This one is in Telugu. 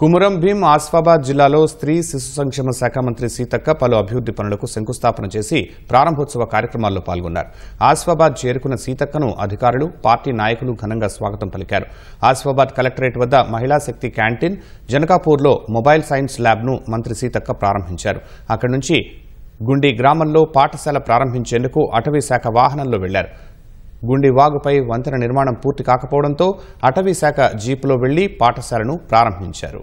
కుమురం భీం ఆస్ఫాబాద్ జిల్లాలో స్త్రీ శిశు సంక్షేమ శాఖ మంత్రి సీతక్క పలు అభివృద్ది పనులకు శంకుస్థాపన చేసి ప్రారంభోత్సవ కార్యక్రమాల్లో పాల్గొన్నారు ఆస్ఫాబాద్ చేరుకున్న సీతక్కను అధికారులు పార్టీ నాయకులు ఘనంగా స్వాగతం పలికారు ఆస్ఫాబాద్ కలెక్టరేట్ వద్ద మహిళా శక్తి క్యాంటీన్ జనకాపూర్లో మొబైల్ సైన్స్ ల్యాబ్ను మంత్రి సీతక్క ప్రారంభించారు అక్కడి నుంచి గుండి గ్రామంలో పాఠశాల ప్రారంభించేందుకు అటవీ శాఖ వాహనంలో వెళ్లారు గుండివాగుపై వంతెన నిర్మాణం పూర్తి కాకపోవడంతో అటవీ శాఖ జీపులో వెళ్లి పాఠశాలను ప్రారంభించారు